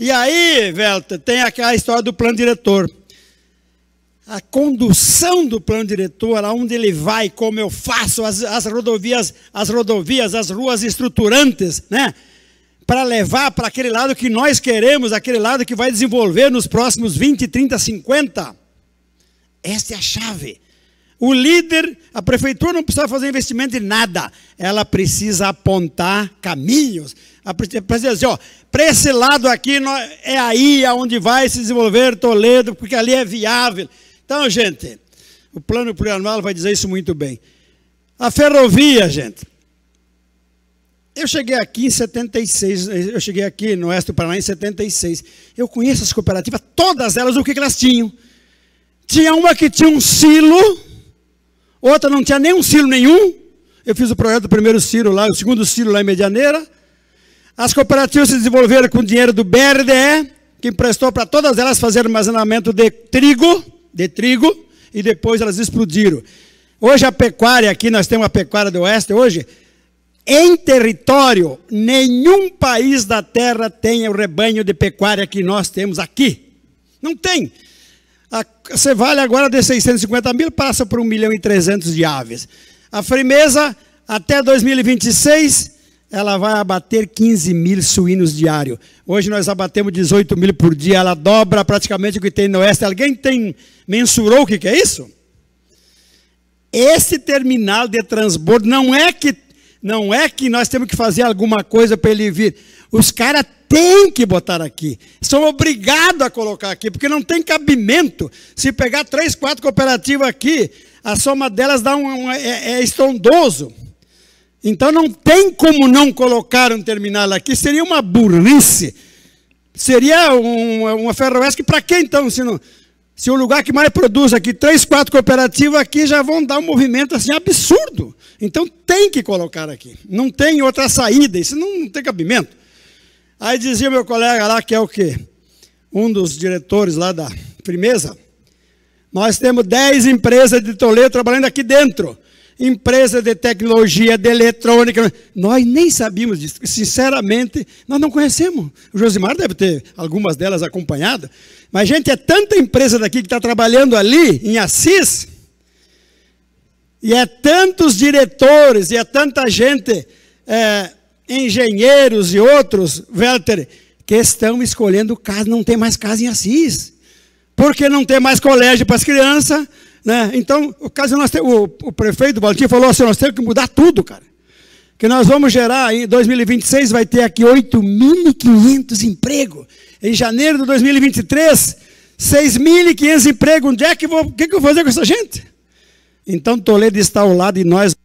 E aí, Velta, tem aquela história do plano diretor. A condução do plano diretor, aonde ele vai, como eu faço, as, as rodovias, as rodovias, as ruas estruturantes, né? Para levar para aquele lado que nós queremos, aquele lado que vai desenvolver nos próximos 20, 30, 50. Esta é a chave. O líder, a prefeitura não precisa fazer investimento em nada. Ela precisa apontar caminhos. A precisa dizer, ó, para esse lado aqui é aí aonde vai se desenvolver Toledo, porque ali é viável. Então, gente, o plano plurianual vai dizer isso muito bem. A ferrovia, gente. Eu cheguei aqui em 76, eu cheguei aqui no Oeste do Paraná em 76. Eu conheço as cooperativas, todas elas, o que elas tinham. Tinha uma que tinha um silo Outra não tinha nenhum Ciro nenhum. Eu fiz o projeto do primeiro Ciro lá, o segundo Ciro lá em Medianeira. As cooperativas se desenvolveram com o dinheiro do BRDE, que emprestou para todas elas fazer armazenamento de trigo, de trigo, e depois elas explodiram. Hoje a pecuária, aqui nós temos a pecuária do Oeste, hoje, em território, nenhum país da terra tem o rebanho de pecuária que nós temos aqui. Não tem. Você vale agora de 650 mil passa para 1 milhão e 300 de aves. A firmeza, até 2026, ela vai abater 15 mil suínos diário. Hoje nós abatemos 18 mil por dia, ela dobra praticamente o que tem no oeste. Alguém tem mensurou o que, que é isso? Esse terminal de transbordo não é que não é que nós temos que fazer alguma coisa para ele vir. Os caras tem que botar aqui. São obrigados a colocar aqui, porque não tem cabimento. Se pegar três, quatro cooperativas aqui, a soma delas dá um, um é, é, é estrondoso. Então não tem como não colocar um terminal aqui, seria uma burrice. Seria um, uma ferroeste para quem então? Se, não, se o lugar que mais produz aqui, três, quatro cooperativas aqui já vão dar um movimento assim absurdo. Então tem que colocar aqui. Não tem outra saída, isso não, não tem cabimento. Aí dizia meu colega lá, que é o quê? Um dos diretores lá da Primeza. Nós temos 10 empresas de Toledo trabalhando aqui dentro. Empresa de tecnologia, de eletrônica. Nós nem sabíamos disso. Sinceramente, nós não conhecemos. O Josimar deve ter algumas delas acompanhado. Mas, gente, é tanta empresa daqui que está trabalhando ali, em Assis. E é tantos diretores, e é tanta gente é, engenheiros e outros, Walter, que estão escolhendo casa, não tem mais casa em Assis, porque não tem mais colégio para as crianças, né? Então, o caso nós o, o, prefeito Baltim falou assim, nós temos que mudar tudo, cara. Que nós vamos gerar em 2026 vai ter aqui 8.500 empregos. Em janeiro de 2023, 6.500 empregos. Onde é que vou, o que, que eu vou fazer com essa gente? Então Toledo está ao lado de nós